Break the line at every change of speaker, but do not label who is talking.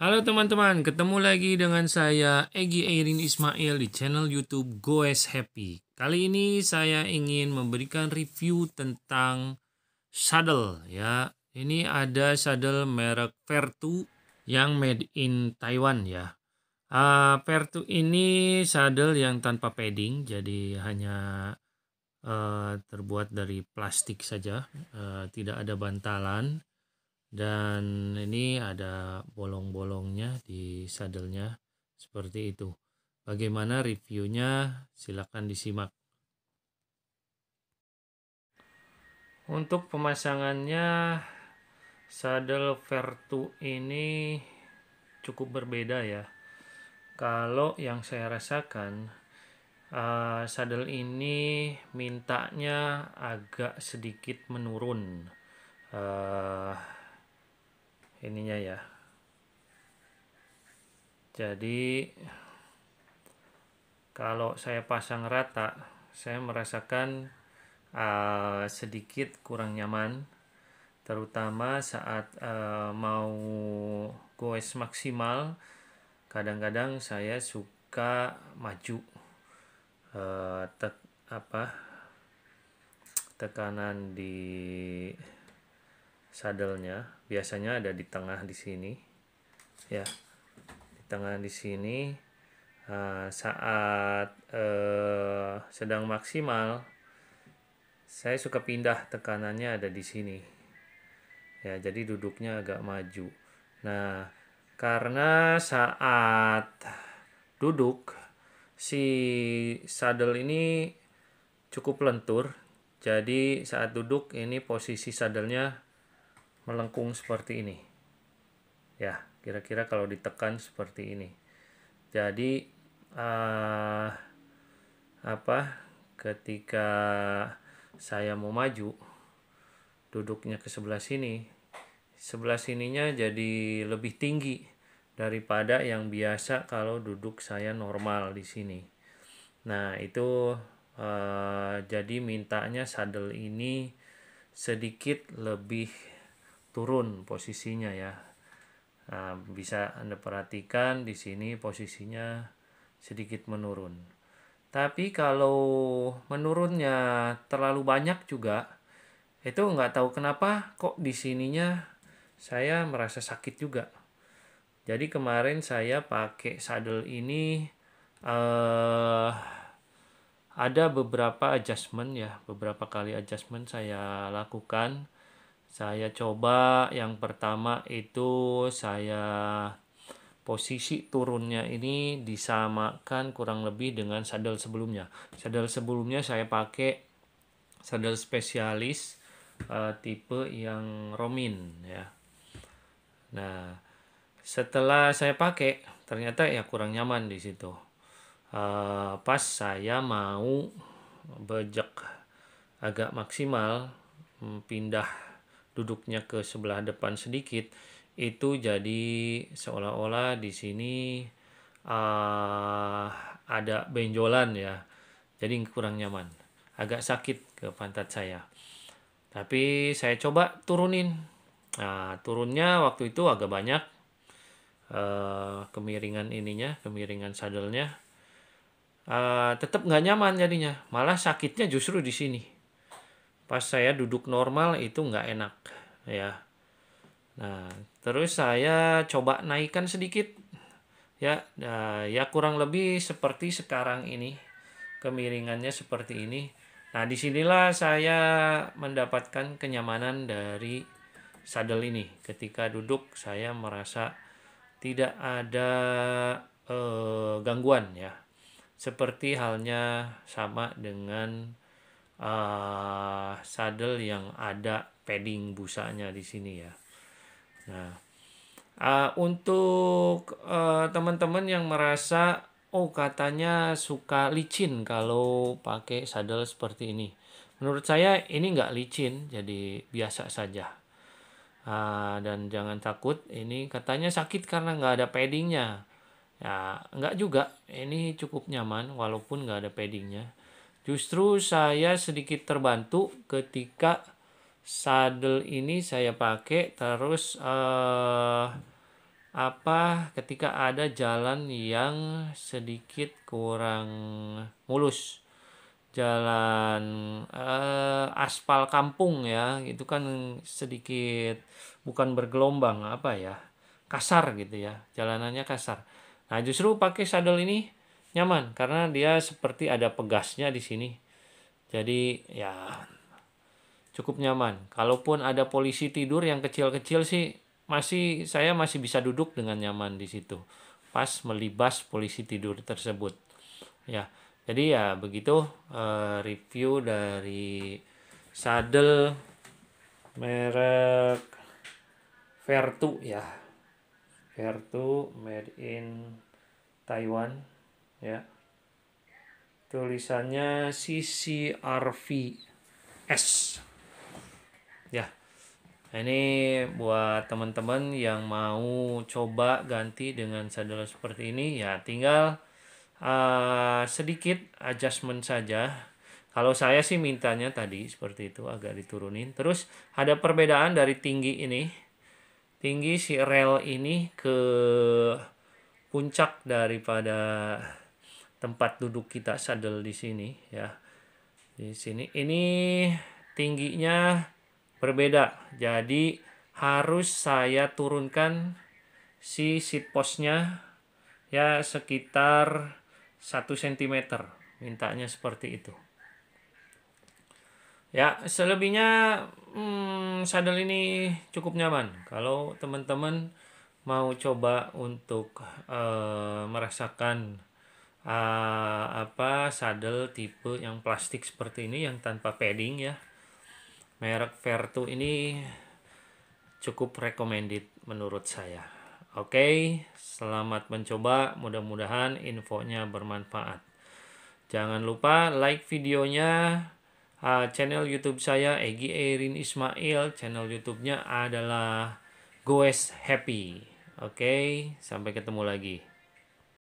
Halo teman-teman, ketemu lagi dengan saya Egi Airin Ismail di channel YouTube Goes Happy. Kali ini saya ingin memberikan review tentang saddle ya. Ini ada saddle merek Vertu yang made in Taiwan ya. Uh, Vertu ini saddle yang tanpa padding, jadi hanya uh, terbuat dari plastik saja, uh, tidak ada bantalan dan ini ada bolong-bolongnya di sadelnya seperti itu bagaimana reviewnya silahkan disimak untuk pemasangannya sadel Vertu ini cukup berbeda ya kalau yang saya rasakan uh, eh, saddle ini mintanya agak sedikit menurun uh, ininya ya jadi kalau saya pasang rata saya merasakan uh, sedikit kurang nyaman terutama saat uh, mau goes maksimal kadang-kadang saya suka maju uh, eh, te apa tekanan di sadelnya biasanya ada di tengah di sini ya di tengah di sini uh, saat uh, sedang maksimal saya suka pindah tekanannya ada di sini ya jadi duduknya agak maju nah karena saat duduk si sadel ini cukup lentur jadi saat duduk ini posisi sadelnya melengkung seperti ini. Ya, kira-kira kalau ditekan seperti ini. Jadi uh, apa? Ketika saya mau maju, duduknya ke sebelah sini. Sebelah sininya jadi lebih tinggi daripada yang biasa kalau duduk saya normal di sini. Nah, itu uh, jadi mintanya saddle ini sedikit lebih turun posisinya ya. Nah, bisa Anda perhatikan di sini posisinya sedikit menurun. Tapi kalau menurunnya terlalu banyak juga, itu nggak tahu kenapa kok di sininya saya merasa sakit juga. Jadi kemarin saya pakai saddle ini eh, ada beberapa adjustment ya, beberapa kali adjustment saya lakukan saya coba yang pertama itu saya posisi turunnya ini disamakan kurang lebih dengan sadel sebelumnya. Sadel sebelumnya saya pakai sadel spesialis uh, tipe yang Romin ya. Nah, setelah saya pakai ternyata ya kurang nyaman di situ. Uh, pas saya mau bejek agak maksimal mm, pindah duduknya ke sebelah depan sedikit itu jadi seolah-olah di sini uh, ada benjolan ya jadi kurang nyaman agak sakit ke pantat saya tapi saya coba turunin nah turunnya waktu itu agak banyak uh, kemiringan ininya kemiringan sadelnya uh, ah, tetap nggak nyaman jadinya malah sakitnya justru di sini pas saya duduk normal itu nggak enak ya nah terus saya coba naikkan sedikit ya nah ya kurang lebih seperti sekarang ini kemiringannya seperti ini nah disinilah saya mendapatkan kenyamanan dari sadel ini ketika duduk saya merasa tidak ada eh, gangguan ya seperti halnya sama dengan uh, eh, saddle yang ada padding busanya di sini ya. Nah, uh, untuk eh, teman-teman uh, yang merasa oh katanya suka licin kalau pakai saddle seperti ini. Menurut saya ini nggak licin, jadi biasa saja. Uh, dan jangan takut, ini katanya sakit karena nggak ada paddingnya. Ya, nggak juga. Ini cukup nyaman walaupun nggak ada paddingnya. Justru saya sedikit terbantu ketika sadel ini saya pakai terus uh, apa ketika ada jalan yang sedikit kurang mulus jalan uh, aspal kampung ya itu kan sedikit bukan bergelombang apa ya kasar gitu ya jalanannya kasar nah justru pakai sadel ini nyaman karena dia seperti ada pegasnya di sini. Jadi ya cukup nyaman. Kalaupun ada polisi tidur yang kecil-kecil sih masih saya masih bisa duduk dengan nyaman di situ. Pas melibas polisi tidur tersebut. Ya. Jadi ya begitu uh, review dari saddle merek Vertu ya. Vertu made in Taiwan ya tulisannya CCRVS ya ini buat teman-teman yang mau coba ganti dengan saddle seperti ini ya tinggal uh, sedikit adjustment saja kalau saya sih mintanya tadi seperti itu agak diturunin. Terus ada perbedaan dari tinggi ini. Tinggi si rel ini ke puncak daripada tempat duduk kita sadel di sini ya. Di sini ini tingginya berbeda. Jadi harus saya turunkan si seat postnya ya sekitar 1 cm mintanya seperti itu ya selebihnya hmm, sadel ini cukup nyaman kalau teman-teman mau coba untuk eh, merasakan uh, apa saddle tipe yang plastik seperti ini yang tanpa padding ya merek Vertu ini cukup recommended menurut saya oke okay, selamat mencoba mudah-mudahan infonya bermanfaat jangan lupa like videonya uh, channel YouTube saya Egi Erin Ismail channel YouTube-nya adalah Goes Happy Oke, okay, sampai ketemu lagi.